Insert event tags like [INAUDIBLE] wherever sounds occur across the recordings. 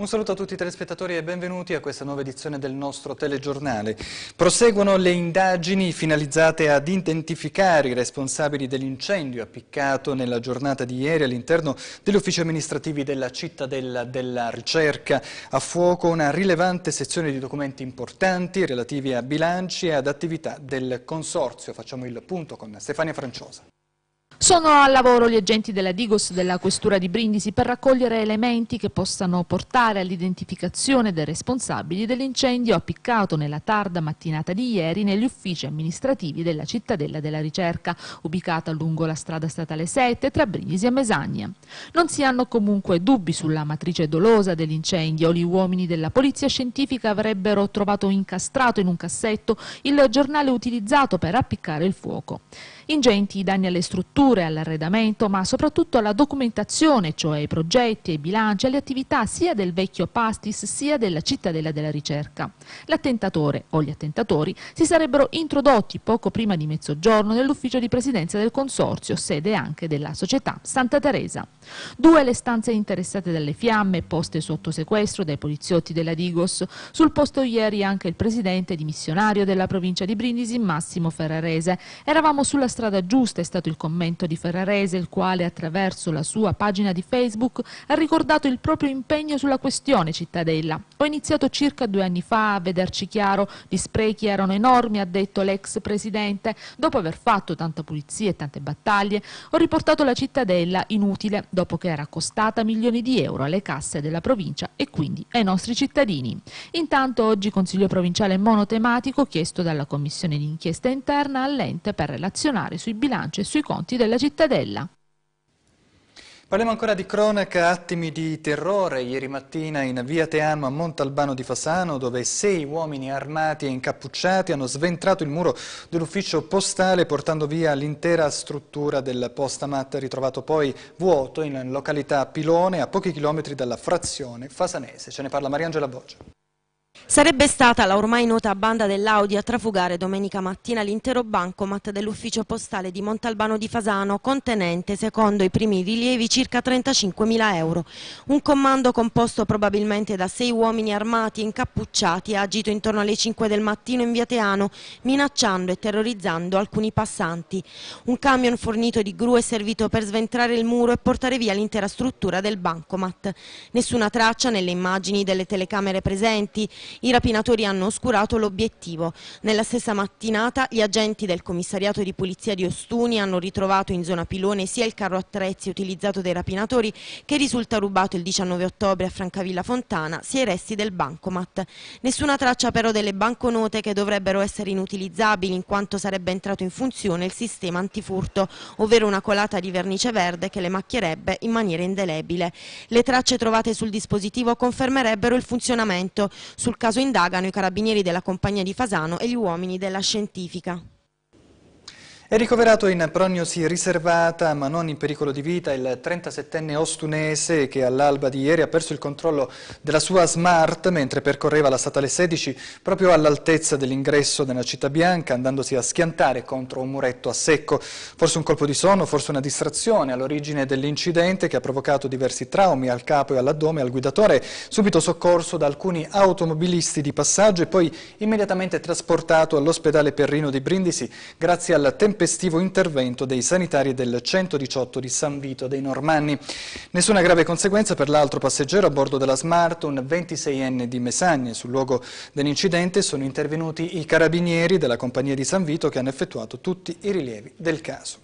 Un saluto a tutti i telespettatori e benvenuti a questa nuova edizione del nostro telegiornale. Proseguono le indagini finalizzate ad identificare i responsabili dell'incendio appiccato nella giornata di ieri all'interno degli uffici amministrativi della cittadella della ricerca. A fuoco una rilevante sezione di documenti importanti relativi a bilanci e ad attività del consorzio. Facciamo il punto con Stefania Franciosa. Sono al lavoro gli agenti della Digos della Questura di Brindisi per raccogliere elementi che possano portare all'identificazione dei responsabili dell'incendio appiccato nella tarda mattinata di ieri negli uffici amministrativi della cittadella della ricerca, ubicata lungo la strada statale 7 tra Brindisi e Mesagna. Non si hanno comunque dubbi sulla matrice dolosa dell'incendio. Gli uomini della polizia scientifica avrebbero trovato incastrato in un cassetto il giornale utilizzato per appiccare il fuoco. Ingenti i danni alle strutture, all'arredamento, ma soprattutto alla documentazione, cioè ai progetti, ai bilanci, alle attività sia del vecchio Pastis sia della cittadella della ricerca. L'attentatore o gli attentatori si sarebbero introdotti poco prima di mezzogiorno nell'ufficio di presidenza del Consorzio, sede anche della società Santa Teresa. Due le stanze interessate dalle fiamme, poste sotto sequestro dai poliziotti della Digos. Sul posto ieri anche il presidente dimissionario della provincia di Brindisi, Massimo Ferrarese. Eravamo sulla strada giusta è stato il commento di Ferrarese, il quale attraverso la sua pagina di Facebook ha ricordato il proprio impegno sulla questione cittadella. Ho iniziato circa due anni fa a vederci chiaro, gli sprechi erano enormi, ha detto l'ex presidente. Dopo aver fatto tanta pulizia e tante battaglie, ho riportato la cittadella inutile, dopo che era costata milioni di euro alle casse della provincia e quindi ai nostri cittadini. Intanto oggi Consiglio Provinciale monotematico chiesto dalla Commissione di Inchiesta interna all'ente per relazionare fare sui bilanci e sui conti della cittadella. Parliamo ancora di cronaca, attimi di terrore. Ieri mattina in via Teano a Montalbano di Fasano, dove sei uomini armati e incappucciati hanno sventrato il muro dell'ufficio postale portando via l'intera struttura del postamat, ritrovato poi vuoto in località Pilone, a pochi chilometri dalla frazione fasanese. Ce ne parla Mariangela Boccia. Sarebbe stata la ormai nota banda dell'Audi a trafugare domenica mattina l'intero bancomat dell'ufficio postale di Montalbano di Fasano, contenente, secondo i primi rilievi, circa 35.000 euro. Un comando composto probabilmente da sei uomini armati e incappucciati ha agito intorno alle 5 del mattino in via Teano, minacciando e terrorizzando alcuni passanti. Un camion fornito di gru è servito per sventrare il muro e portare via l'intera struttura del bancomat. Nessuna traccia nelle immagini delle telecamere presenti. I rapinatori hanno oscurato l'obiettivo. Nella stessa mattinata gli agenti del commissariato di polizia di Ostuni hanno ritrovato in zona Pilone sia il carro attrezzi utilizzato dai rapinatori che risulta rubato il 19 ottobre a Francavilla Fontana, sia i resti del bancomat. Nessuna traccia però delle banconote che dovrebbero essere inutilizzabili in quanto sarebbe entrato in funzione il sistema antifurto, ovvero una colata di vernice verde che le macchierebbe in maniera indelebile. Le tracce trovate sul dispositivo confermerebbero il funzionamento. Sul caso indagano i carabinieri della compagnia di Fasano e gli uomini della scientifica. È ricoverato in prognosi riservata ma non in pericolo di vita il 37enne ostunese che all'alba di ieri ha perso il controllo della sua Smart mentre percorreva la statale 16 proprio all'altezza dell'ingresso della città bianca andandosi a schiantare contro un muretto a secco. Forse un colpo di sonno, forse una distrazione all'origine dell'incidente che ha provocato diversi traumi al capo e all'addome al guidatore, subito soccorso da alcuni automobilisti di passaggio e poi immediatamente trasportato all'ospedale Perrino di Brindisi grazie al tempo tempestivo intervento dei sanitari del 118 di San Vito dei Normanni. Nessuna grave conseguenza per l'altro passeggero a bordo della Smart, un 26enne di Mesagne. Sul luogo dell'incidente sono intervenuti i carabinieri della compagnia di San Vito che hanno effettuato tutti i rilievi del caso.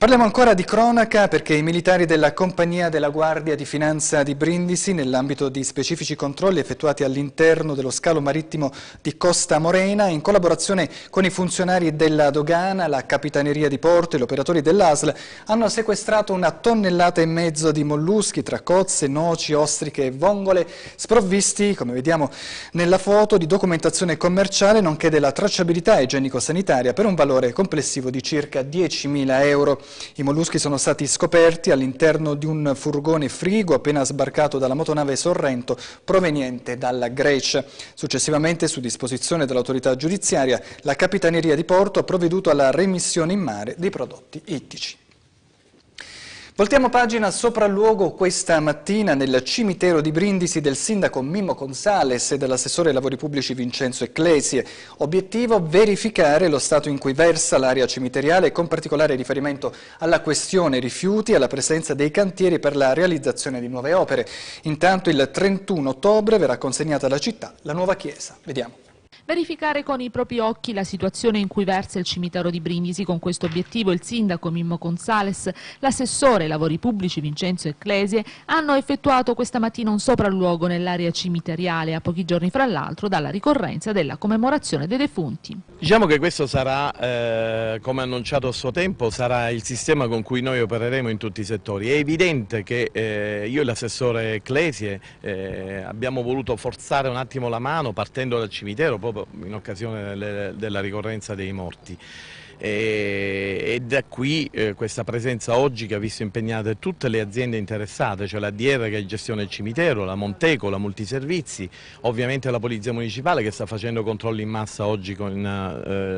Parliamo ancora di cronaca perché i militari della Compagnia della Guardia di Finanza di Brindisi, nell'ambito di specifici controlli effettuati all'interno dello scalo marittimo di Costa Morena, in collaborazione con i funzionari della Dogana, la Capitaneria di Porto e gli operatori dell'ASL, hanno sequestrato una tonnellata e mezzo di molluschi tra cozze, noci, ostriche e vongole, sprovvisti, come vediamo nella foto, di documentazione commerciale nonché della tracciabilità igienico-sanitaria per un valore complessivo di circa 10.000 euro. I molluschi sono stati scoperti all'interno di un furgone frigo appena sbarcato dalla motonave Sorrento proveniente dalla Grecia. Successivamente, su disposizione dell'autorità giudiziaria, la Capitaneria di Porto ha provveduto alla remissione in mare dei prodotti ittici. Voltiamo pagina sopralluogo questa mattina nel cimitero di Brindisi del sindaco Mimmo Consales e dell'assessore ai lavori pubblici Vincenzo Ecclesie. Obiettivo verificare lo stato in cui versa l'area cimiteriale con particolare riferimento alla questione rifiuti e alla presenza dei cantieri per la realizzazione di nuove opere. Intanto il 31 ottobre verrà consegnata alla città la nuova chiesa. Vediamo. Verificare con i propri occhi la situazione in cui versa il cimitero di Brindisi. Con questo obiettivo il sindaco Mimmo Consales, l'assessore ai lavori pubblici Vincenzo Ecclesie hanno effettuato questa mattina un sopralluogo nell'area cimiteriale a pochi giorni fra l'altro dalla ricorrenza della commemorazione dei defunti. Diciamo che questo sarà, eh, come annunciato a suo tempo, sarà il sistema con cui noi opereremo in tutti i settori. È evidente che eh, io e l'assessore Ecclesie eh, abbiamo voluto forzare un attimo la mano partendo dal cimitero proprio in occasione delle, della ricorrenza dei morti e, e da qui eh, questa presenza oggi che ha visto impegnate tutte le aziende interessate, cioè la DR che è gestione del cimitero, la Monteco, la Multiservizi, ovviamente la Polizia Municipale che sta facendo controlli in massa oggi con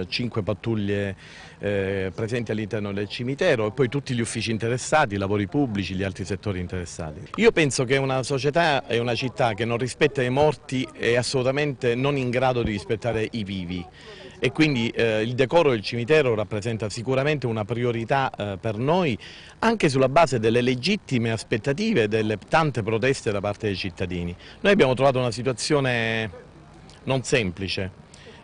eh, pattuglie eh, presenti all'interno del cimitero e poi tutti gli uffici interessati, i lavori pubblici, gli altri settori interessati. Io penso che una società e una città che non rispetta i morti è assolutamente non in grado di rispettare i vivi e quindi eh, il decoro del cimitero rappresenta sicuramente una priorità eh, per noi anche sulla base delle legittime aspettative e delle tante proteste da parte dei cittadini. Noi abbiamo trovato una situazione non semplice,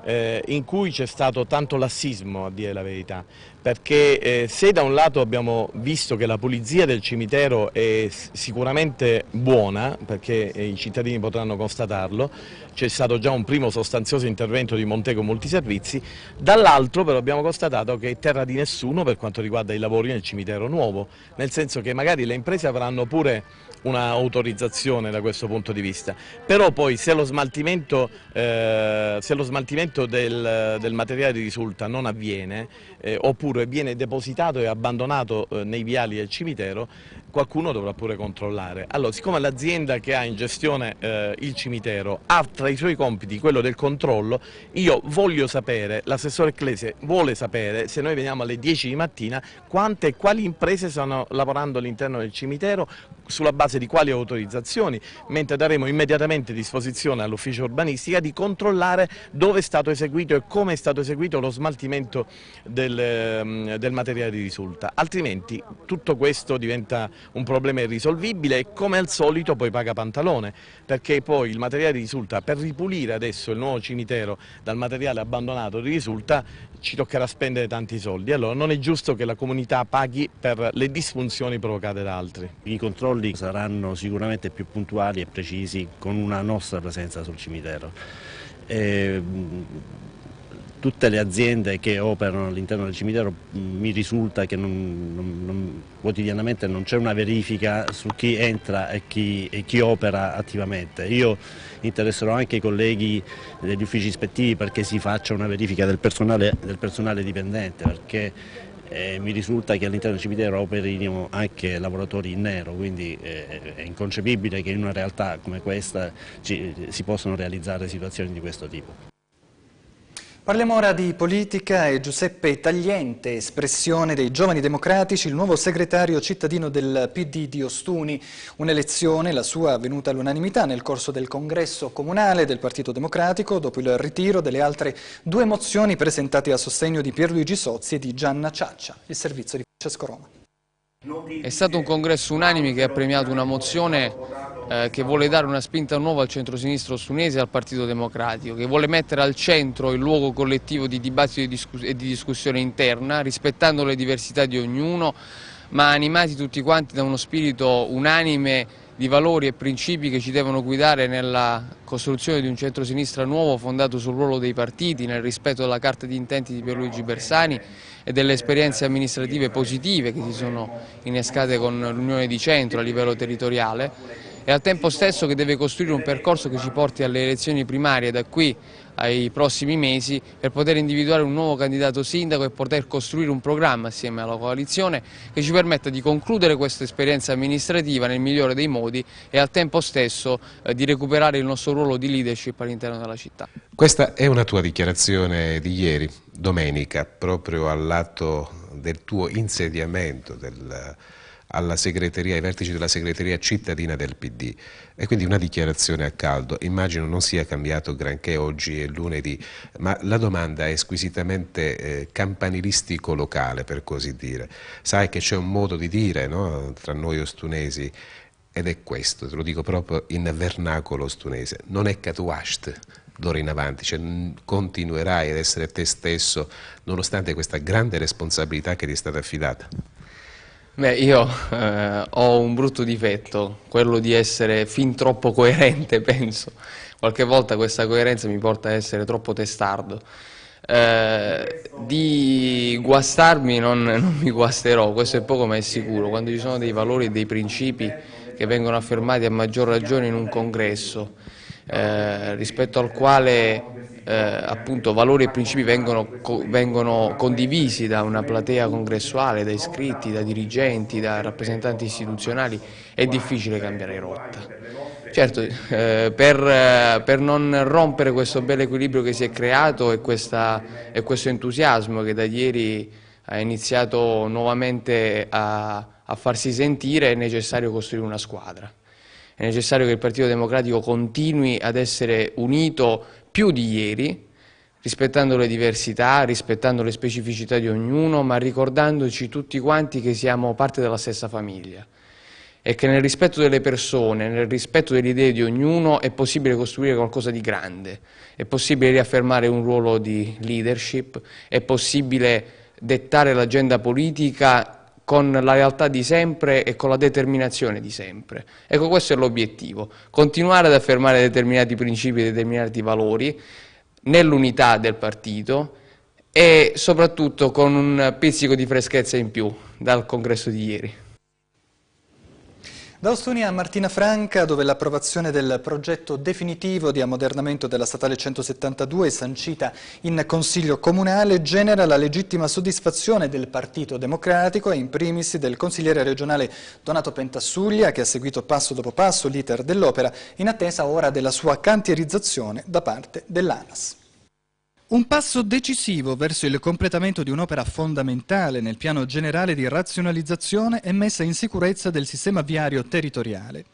eh, in cui c'è stato tanto lassismo a dire la verità, perché eh, se da un lato abbiamo visto che la pulizia del cimitero è sicuramente buona, perché eh, i cittadini potranno constatarlo, c'è stato già un primo sostanzioso intervento di Montego Multiservizi, dall'altro però abbiamo constatato che è terra di nessuno per quanto riguarda i lavori nel cimitero nuovo, nel senso che magari le imprese avranno pure un'autorizzazione da questo punto di vista, però poi se lo smaltimento, eh, se lo smaltimento trattamento del, del materiale di risulta non avviene eh, oppure viene depositato e abbandonato eh, nei viali del cimitero, qualcuno dovrà pure controllare. Allora, siccome l'azienda che ha in gestione eh, il cimitero ha tra i suoi compiti quello del controllo, io voglio sapere, l'assessore Ecclesia vuole sapere se noi veniamo alle 10 di mattina quante e quali imprese stanno lavorando all'interno del cimitero, sulla base di quali autorizzazioni, mentre daremo immediatamente disposizione all'ufficio urbanistica di controllare dove è stato eseguito e come è stato eseguito lo smaltimento del, ehm, del materiale di risulta, altrimenti tutto questo diventa un problema irrisolvibile e come al solito poi paga pantalone, perché poi il materiale di risulta per ripulire adesso il nuovo cimitero dal materiale abbandonato di risulta ci toccherà spendere tanti soldi. Allora non è giusto che la comunità paghi per le disfunzioni provocate da altri. I controlli saranno sicuramente più puntuali e precisi con una nostra presenza sul cimitero. E eh, tutte le aziende che operano all'interno del cimitero mm, mi risulta che non, non, non, quotidianamente non c'è una verifica su chi entra e chi, e chi, opera attivamente. Io interesserò anche i colleghi degli uffici ispettivi perché si faccia una verifica del personale, del personale dipendente perché eh, mi risulta che all'interno del cimitero operino anche lavoratori in nero, quindi eh, è inconcepibile che in una realtà come questa ci, si possano realizzare situazioni di questo tipo. Parliamo ora di politica e Giuseppe Tagliente, espressione dei giovani democratici, il nuovo segretario cittadino del PD di Ostuni. Un'elezione, la sua, avvenuta all'unanimità nel corso del congresso comunale del Partito Democratico, dopo il ritiro delle altre due mozioni presentate a sostegno di Pierluigi Sozzi e di Gianna Ciaccia. Il servizio di Francesco Roma. È stato un congresso unanime che ha premiato una mozione eh, che vuole dare una spinta nuova al centro-sinistro sunese e al Partito Democratico, che vuole mettere al centro il luogo collettivo di dibattito e, e di discussione interna, rispettando le diversità di ognuno, ma animati tutti quanti da uno spirito unanime di valori e principi che ci devono guidare nella costruzione di un centro-sinistra nuovo fondato sul ruolo dei partiti, nel rispetto della carta di intenti di Pierluigi Bersani e delle esperienze amministrative positive che si sono innescate con l'Unione di Centro a livello territoriale e al tempo stesso che deve costruire un percorso che ci porti alle elezioni primarie da qui ai prossimi mesi per poter individuare un nuovo candidato sindaco e poter costruire un programma assieme alla coalizione che ci permetta di concludere questa esperienza amministrativa nel migliore dei modi e al tempo stesso eh, di recuperare il nostro ruolo di leadership all'interno della città. Questa è una tua dichiarazione di ieri, domenica, proprio all'atto del tuo insediamento del alla segreteria, ai vertici della segreteria cittadina del PD. E quindi una dichiarazione a caldo. Immagino non sia cambiato granché oggi e lunedì, ma la domanda è squisitamente eh, campanilistico-locale, per così dire. Sai che c'è un modo di dire no? tra noi ostunesi ed è questo, te lo dico proprio in vernacolo ostunese, non è catuasht d'ora in avanti, cioè, continuerai ad essere te stesso nonostante questa grande responsabilità che ti è stata affidata. Beh, io eh, ho un brutto difetto, quello di essere fin troppo coerente, [LAUGHS] penso. Qualche volta questa coerenza mi porta a essere troppo testardo. Eh, di guastarmi non, [LAUGHS] non, mi guasterò, questo è poco ma è sicuro. Quando ci sono dei valori e dei principi che vengono affermati a maggior ragione in un congresso, eh, rispetto al quale eh, appunto valori e principi vengono, co vengono, condivisi da una platea congressuale, da iscritti, da dirigenti, da rappresentanti istituzionali, è difficile cambiare rotta. Certo, eh, per, per, non rompere questo bel equilibrio che si è creato e, questa, e questo entusiasmo che da ieri ha iniziato nuovamente a, a farsi sentire, è necessario costruire una squadra è necessario che il Partito Democratico continui ad essere unito più di ieri, rispettando le diversità, rispettando le specificità di ognuno, ma ricordandoci tutti quanti che siamo parte della stessa famiglia e che nel rispetto delle persone, nel rispetto delle idee di ognuno è possibile costruire qualcosa di grande, è possibile riaffermare un ruolo di leadership, è possibile dettare l'agenda politica con la realtà di sempre e con la determinazione di sempre. Ecco, questo è l'obiettivo, continuare ad affermare determinati principi e determinati valori nell'unità del partito e soprattutto con un pizzico di freschezza in più dal congresso di ieri. Da Ostuni a Martina Franca, dove l'approvazione del progetto definitivo di ammodernamento della statale 172, sancita in Consiglio Comunale, genera la legittima soddisfazione del Partito Democratico e in primis del consigliere regionale Donato Pentassuglia, che ha seguito passo dopo passo l'iter dell'opera, in attesa ora della sua cantierizzazione da parte dell'ANAS. Un passo decisivo verso il completamento di un'opera fondamentale nel piano generale di razionalizzazione e messa in sicurezza del sistema viario territoriale.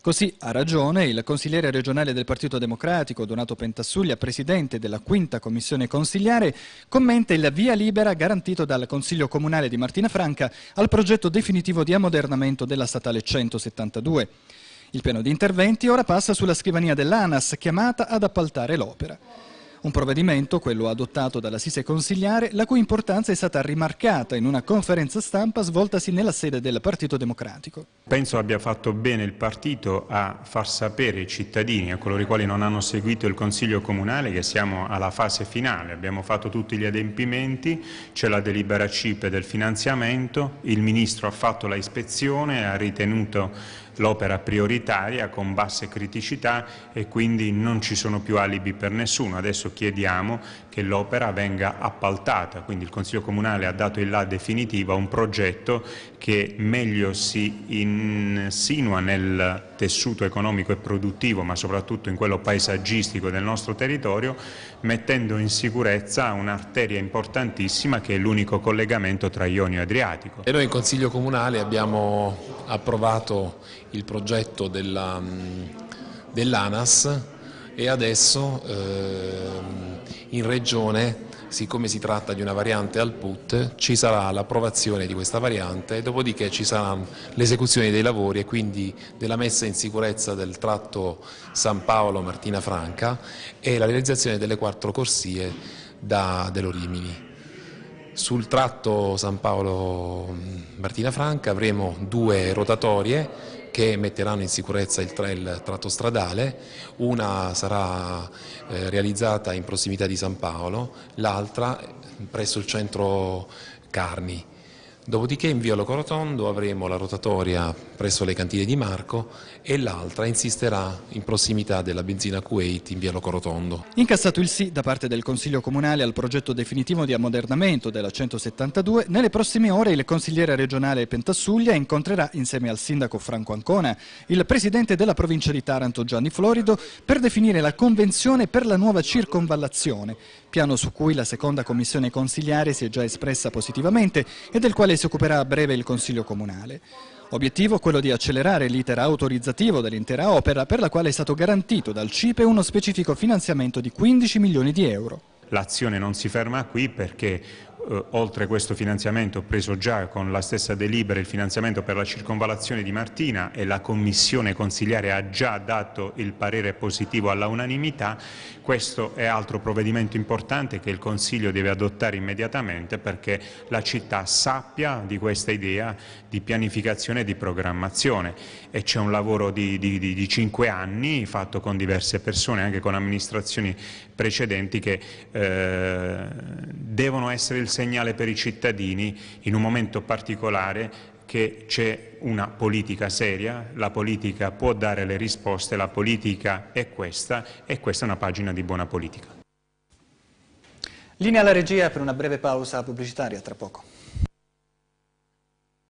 Così ha ragione il consigliere regionale del Partito Democratico, Donato Pentassuglia, presidente della quinta commissione consigliare, commenta il via libera garantito dal Consiglio Comunale di Martina Franca al progetto definitivo di ammodernamento della statale 172. Il piano di interventi ora passa sulla scrivania dell'ANAS, chiamata ad appaltare l'opera. Un provvedimento, quello adottato dall'Assise Consigliare, la cui importanza è stata rimarcata in una conferenza stampa svoltasi nella sede del Partito Democratico. Penso abbia fatto bene il partito a far sapere ai cittadini, a coloro i quali non hanno seguito il Consiglio Comunale, che siamo alla fase finale. Abbiamo fatto tutti gli adempimenti, c'è la delibera CIPE del finanziamento, il Ministro ha fatto la ispezione, ha ritenuto l'opera prioritaria con basse criticità e quindi non ci sono più alibi per nessuno. Adesso chiediamo che l'opera venga appaltata, quindi il Consiglio Comunale ha dato in là definitiva un progetto che meglio si insinua nel tessuto economico e produttivo, ma soprattutto in quello paesaggistico del nostro territorio, mettendo in sicurezza un'arteria importantissima che è l'unico collegamento tra Ionio e Adriatico. E noi in Consiglio Comunale abbiamo approvato il progetto mm, dell'ANAS dell e adesso... Ehm, in regione, siccome si tratta di una variante al PUT, ci sarà l'approvazione di questa variante e dopodiché ci saranno l'esecuzione dei lavori e quindi della messa in sicurezza del tratto San Paolo-Martina Franca e la realizzazione delle quattro corsie da Delorimini. Sul tratto San Paolo-Martina mm, Franca avremo due rotatorie che metteranno in sicurezza il trail tratto stradale, una sarà eh, realizzata in prossimità di San Paolo, l'altra presso il centro Carni. Dopodiché in via Locorotondo avremo la rotatoria presso le cantine di Marco e l'altra insisterà in prossimità della benzina Kuwait in via Locorotondo. Incassato il sì da parte del Consiglio Comunale al progetto definitivo di ammodernamento della 172, nelle prossime ore il consigliere regionale Pentassuglia incontrerà insieme al sindaco Franco Ancona il presidente della provincia di Taranto Gianni Florido per definire la convenzione per la nuova circonvallazione, piano su cui la seconda commissione consigliare si è già espressa positivamente e del quale si occuperà a breve il Consiglio Comunale. Obiettivo quello di accelerare l'iter autorizzativo dell'intera opera per la quale è stato garantito dal CIPE uno specifico finanziamento di 15 milioni di euro. L'azione non si ferma qui perché eh, oltre questo finanziamento preso già con la stessa delibera il finanziamento per la circonvalazione di Martina e la commissione consigliare ha già dato il parere positivo alla unanimità, questo è altro provvedimento importante che il Consiglio deve adottare immediatamente perché la città sappia di questa idea di pianificazione e di programmazione e c'è un lavoro di, di, di, cinque anni fatto con diverse persone, anche con amministrazioni precedenti che eh, devono essere il segnale per i cittadini in un momento particolare che c'è una politica seria, la politica può dare le risposte, la politica è questa e questa è una pagina di buona politica. Linea alla regia per una breve pausa pubblicitaria tra poco.